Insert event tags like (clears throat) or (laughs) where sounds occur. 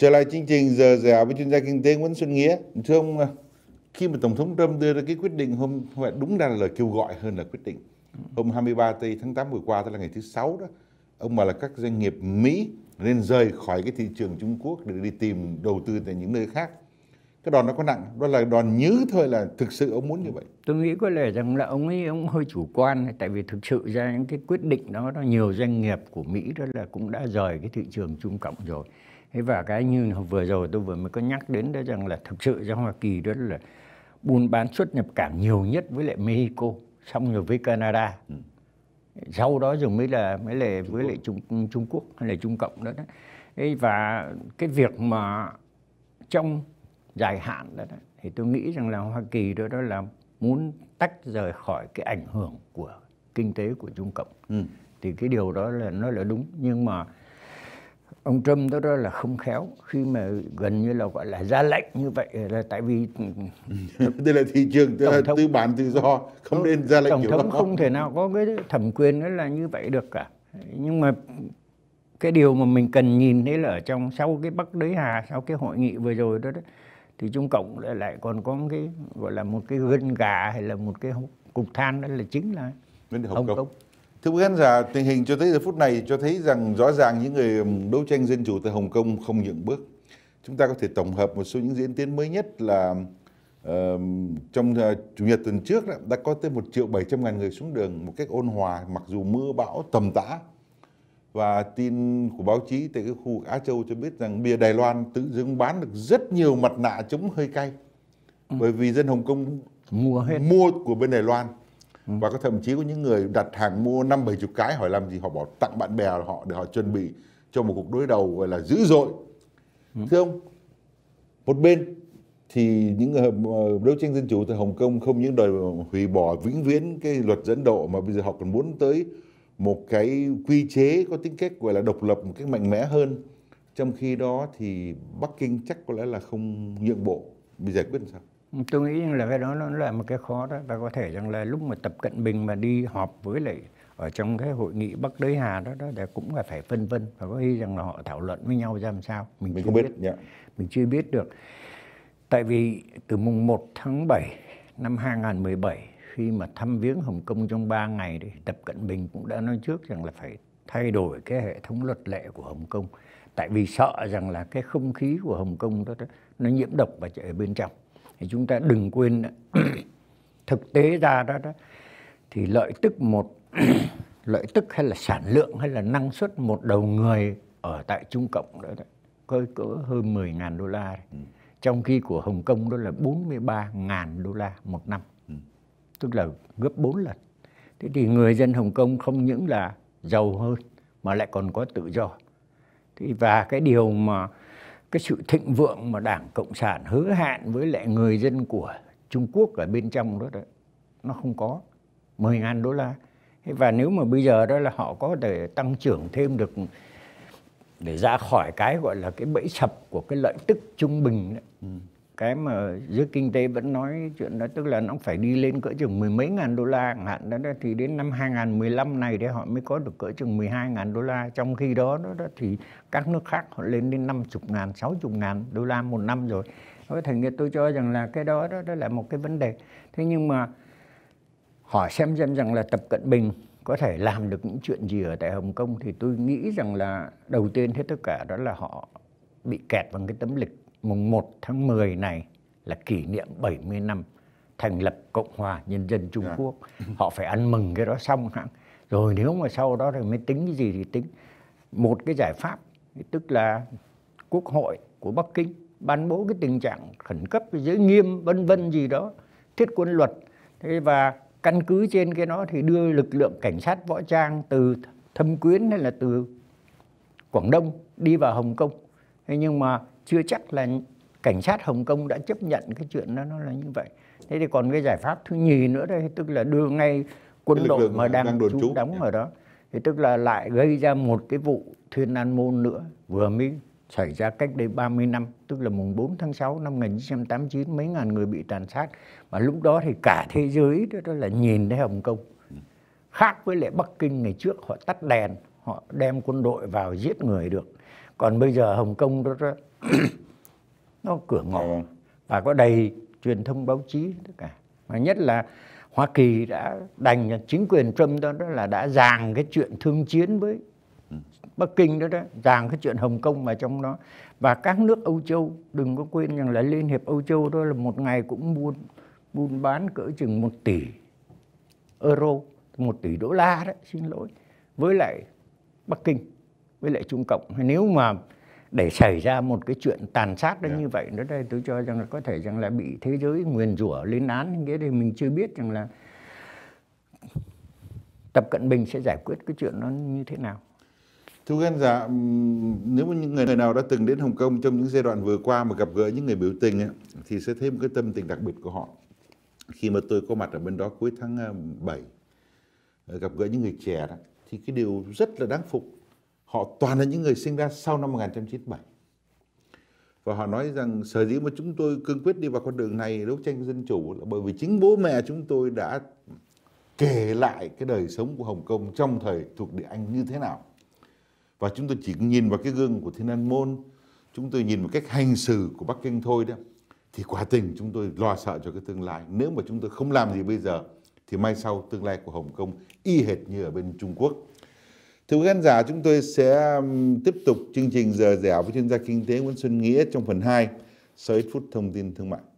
Trở lại chương trình giờ dẻo với chuyên gia kinh tế Nguyễn Xuân Nghĩa. Thưa ông, à, khi mà Tổng thống Trump đưa ra cái quyết định hôm đúng ra là lời kêu gọi hơn là quyết định. Hôm 23 tây tháng 8 vừa qua, tức là ngày thứ Sáu đó, ông bảo là các doanh nghiệp Mỹ nên rời khỏi cái thị trường Trung Quốc để đi tìm đầu tư tại những nơi khác. Cái đòn nó có nặng, đó là đòn nhứ thôi là thực sự ông muốn như vậy. Tôi nghĩ có lẽ rằng là ông ấy ông hơi chủ quan, tại vì thực sự ra những cái quyết định đó, nó nhiều doanh nghiệp của Mỹ đó là cũng đã rời cái thị trường Trung Cộng rồi thế và cái như vừa rồi tôi vừa mới có nhắc đến đó rằng là thực sự ra hoa kỳ đó là buôn bán xuất nhập cảnh nhiều nhất với lại mexico xong rồi với canada ừ. sau đó rồi mới là mới là với lại trung trung quốc hay là trung cộng đó, đó. Thế và cái việc mà trong dài hạn đó, đó thì tôi nghĩ rằng là hoa kỳ đó đó là muốn tách rời khỏi cái ảnh hưởng của kinh tế của Trung Cộng ừ. thì cái điều đó là nó là đúng nhưng mà ông Trump đó, đó là không khéo khi mà gần như là gọi là ra lệnh như vậy là tại vì đây (laughs) là thị trường tư, thống, tư bản tự do không ừ, nên ra lệnh tổng thống đó. không thể nào có cái thẩm quyền đó là như vậy được cả nhưng mà cái điều mà mình cần nhìn thấy là ở trong sau cái Bắc Đới Hà sau cái hội nghị vừa rồi đó, đó thì Trung Cộng lại, còn có một cái gọi là một cái gân gà hay là một cái cục than đó là chính là Hồng Kông. Kông Thưa quý khán giả, tình hình cho tới giờ phút này cho thấy rằng rõ ràng những người đấu tranh dân chủ tại Hồng Kông không nhượng bước. Chúng ta có thể tổng hợp một số những diễn tiến mới nhất là uh, trong uh, Chủ nhật tuần trước đó, đã có tới 1 triệu 700 ngàn người xuống đường một cách ôn hòa mặc dù mưa bão tầm tã. Và tin của báo chí tại cái khu Á Châu cho biết rằng bia Đài Loan tự dưng bán được rất nhiều mặt nạ chống hơi cay. Ừ. Bởi vì dân Hồng Kông mua hết mua của bên Đài Loan Ừ. và có thậm chí có những người đặt hàng mua năm bảy chục cái hỏi làm gì họ bỏ tặng bạn bè họ để họ chuẩn bị cho một cuộc đối đầu gọi là dữ dội ừ. thưa ông một bên thì những người ờ, đấu tranh dân chủ tại Hồng Kông không những đòi hủy bỏ vĩnh viễn cái luật dẫn độ mà bây giờ họ còn muốn tới một cái quy chế có tính cách gọi là độc lập một cách mạnh mẽ hơn trong khi đó thì Bắc Kinh chắc có lẽ là không nhượng bộ bị giải quyết làm sao tôi nghĩ rằng là cái đó nó là một cái khó đó và có thể rằng là lúc mà tập cận bình mà đi họp với lại ở trong cái hội nghị bắc đới hà đó đó là cũng là phải phân vân và có khi rằng là họ thảo luận với nhau ra làm sao mình, mình chưa biết, biết. Yeah. Dạ. mình chưa biết được tại vì từ mùng 1 tháng 7 năm 2017 khi mà thăm viếng Hồng Kông trong 3 ngày đấy, Tập Cận Bình cũng đã nói trước rằng là phải thay đổi cái hệ thống luật lệ của Hồng Kông tại vì sợ rằng là cái không khí của Hồng Kông đó, đó nó nhiễm độc và chạy ở bên trong thì chúng ta đừng quên (clears throat) thực tế ra đó, đó thì lợi tức một (clears throat) lợi tức hay là sản lượng hay là năng suất một đầu người ở tại Trung Cộng đó, đó có cỡ hơn 10.000 đô la ừ. trong khi của Hồng Kông đó là 43.000 đô la một năm ừ. tức là gấp 4 lần thế thì người dân Hồng Kông không những là giàu hơn mà lại còn có tự do thế và cái điều mà cái sự thịnh vượng mà đảng cộng sản hứa hẹn với lại người dân của trung quốc ở bên trong đó, đó nó không có 10.000 đô la và nếu mà bây giờ đó là họ có thể tăng trưởng thêm được để ra khỏi cái gọi là cái bẫy sập của cái lợi tức trung bình đấy cái mà giới kinh tế vẫn nói chuyện đó tức là nó phải đi lên cỡ chừng mười mấy ngàn đô la hạn đó, đó thì đến năm 2015 này thì họ mới có được cỡ chừng 12 ngàn đô la trong khi đó, đó, đó thì các nước khác họ lên đến 50 ngàn 60 ngàn đô la một năm rồi đó, thành ra tôi cho rằng là cái đó, đó đó là một cái vấn đề thế nhưng mà hỏi xem xem rằng là Tập Cận Bình có thể làm được những chuyện gì ở tại Hồng Kông thì tôi nghĩ rằng là đầu tiên hết tất cả đó là họ bị kẹt bằng cái tấm lịch mùng 1 tháng 10 này là kỷ niệm 70 năm thành lập Cộng hòa Nhân dân Trung yeah. Dạ. Quốc. Họ phải ăn mừng cái đó xong hẳn. Rồi nếu mà sau đó thì mới tính cái gì thì tính. Một cái giải pháp tức là Quốc hội của Bắc Kinh ban bố cái tình trạng khẩn cấp giới nghiêm vân vân gì đó thiết quân luật thế và căn cứ trên cái đó thì đưa lực lượng cảnh sát võ trang từ thâm quyến hay là từ quảng đông đi vào hồng kông thế nhưng mà chưa chắc là cảnh sát Hồng Kông đã chấp nhận cái chuyện đó nó là như vậy thế thì còn cái giải pháp thứ nhì nữa đây tức là đưa ngay quân đội mà đang, đang đồn trú đóng dạ. ở đó thì tức là lại gây ra một cái vụ thiên an môn nữa vừa mới xảy ra cách đây 30 năm, tức là mùng 4 tháng 6 năm 1989 mấy ngàn người bị tàn sát. Mà lúc đó thì cả thế giới đó, đó là nhìn thấy Hồng Kông. Khác với lại Bắc Kinh ngày trước họ tắt đèn, họ đem quân đội vào giết người được còn bây giờ hồng kông nó nó, (clears throat) nó cửa ngõ dạ vâng. và có đầy truyền thông báo chí tất cả mà nhất là hoa kỳ đã đành chính quyền trump đó, đó là đã dàng cái chuyện thương chiến với ừ. Bắc Kinh đó đó, dàng cái chuyện Hồng Kông mà trong đó và các nước Âu Châu đừng có quên rằng là Liên hiệp Âu Châu đó là một ngày cũng buôn buôn bán cỡ chừng một tỷ euro, một tỷ đô la đó xin lỗi với lại Bắc Kinh với lại Trung Cộng. Nếu mà để xảy ra một cái chuyện tàn sát đến yeah. Dạ. như vậy nó đây tôi cho rằng là có thể rằng là bị thế giới nguyền rủa lên án cái thì mình chưa biết rằng là Tập Cận Bình sẽ giải quyết cái chuyện nó như thế nào. Thưa khán giả, nếu mà những người nào đã từng đến Hồng Kông trong những giai đoạn vừa qua mà gặp gỡ những người biểu tình ấy, thì sẽ thấy một cái tâm tình đặc biệt của họ. Khi mà tôi có mặt ở bên đó cuối tháng 7 ờ, ờ, gặp gỡ những người trẻ đó, thì cái điều rất là đáng phục họ toàn là những người sinh ra sau năm 1997. Và họ nói rằng sở dĩ mà chúng tôi cương quyết đi vào con đường này đấu tranh dân chủ là bởi vì chính bố mẹ chúng tôi đã kể lại cái đời sống của Hồng Kông trong thời thuộc địa Anh như thế nào. Và chúng tôi chỉ nhìn vào cái gương của Thiên An Môn, chúng tôi nhìn vào cách hành xử của Bắc Kinh thôi đó. Thì quả tình chúng tôi lo sợ cho cái tương lai. Nếu mà chúng tôi không làm gì bây giờ thì mai sau tương lai của Hồng Kông y hệt như ở bên Trung Quốc. Thưa quý khán giả, chúng tôi sẽ tiếp tục chương trình giờ dẻo với chuyên gia kinh tế Nguyễn Xuân Nghĩa trong phần 2, sau ít phút thông tin thương mại.